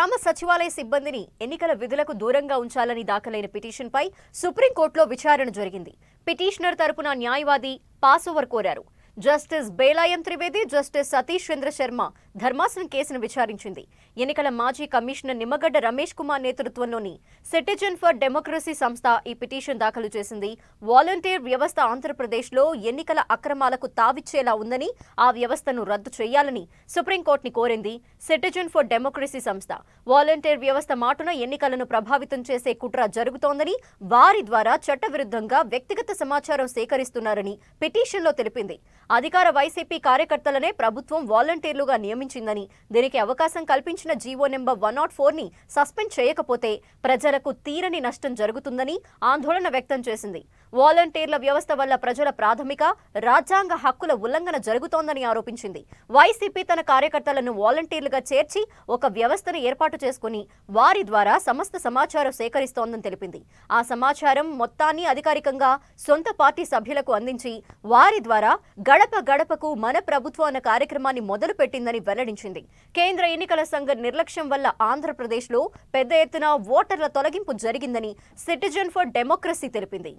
తమ సచివాలయ సిబ్బందిని ఎన్నికల విధులకు దూరంగా ఉంచాలని దాఖలైన పిటిషన్పై సుప్రీంకోర్టులో విచారణ జరిగింది పిటిషనర్ తరపున న్యాయవాది పాస్ ఓవర్ కోరారు జస్టిస్ బేలాయం త్రివేది జస్టిస్ సతీష్ చంద్ర శర్మ ధర్మాసనం కేసును విచారించింది ఎన్నికల మాజీ కమిషనర్ నిమ్మగడ్డ రమేష్ కుమార్ నేతృత్వంలోని సిటిజన్ ఫర్ డెమోక్రసీ సంస్థ ఈ పిటిషన్ దాఖలు చేసింది వాలంటీర్ వ్యవస్థ ఆంధ్రప్రదేశ్లో ఎన్నికల అక్రమాలకు తావిచ్చేలా ఉందని ఆ వ్యవస్థను రద్దు చేయాలని సుప్రీంకోర్టుని కోరింది సిటిజన్ ఫర్ డెమోక్రసీ సంస్థ వాలంటీర్ వ్యవస్థ మాటున ఎన్నికలను ప్రభావితం చేసే కుట్ర జరుగుతోందని వారి ద్వారా చట్టవిరుద్ధంగా వ్యక్తిగత సమాచారం సేకరిస్తున్నారని పిటిషన్లో తెలిపింది అధికార వైసీపీ కార్యకర్తలనే ప్రభుత్వం వాలంటీర్లుగా నియమించిందని దీనికి అవకాశం కల్పించిన జీవో నెంబర్ వన్ నాట్ ఫోర్ని సస్పెండ్ చేయకపోతే ప్రజలకు తీరని నష్టం జరుగుతుందని ఆందోళన వ్యక్తం చేసింది వాలంటీర్ల వ్యవస్థ వల్ల ప్రజల ప్రాథమిక రాజ్యాంగ హక్కుల ఉల్లంఘన జరుగుతోందని ఆరోపించింది వైసీపీ తన కార్యకర్తలను వాలంటీర్లుగా చేర్చి ఒక వ్యవస్థను ఏర్పాటు చేసుకుని వారి ద్వారా సమస్త సమాచారం సేకరిస్తోందని తెలిపింది ఆ సమాచారం మొత్తాన్ని అధికారికంగా సొంత పార్టీ సభ్యులకు అందించి వారి ద్వారా గడ గడప గడపకు మన ప్రభుత్వం అన్న కార్యక్రమాన్ని మొదలుపెట్టిందని వెల్లడించింది కేంద్ర ఎన్నికల సంఘ నిర్లక్ష్యం వల్ల ఆంధ్రప్రదేశ్లో పెద్ద ఎత్తున ఓటర్ల తొలగింపు జరిగిందని సిటిజన్ ఫర్ డెమోక్రసీ తెలిపింది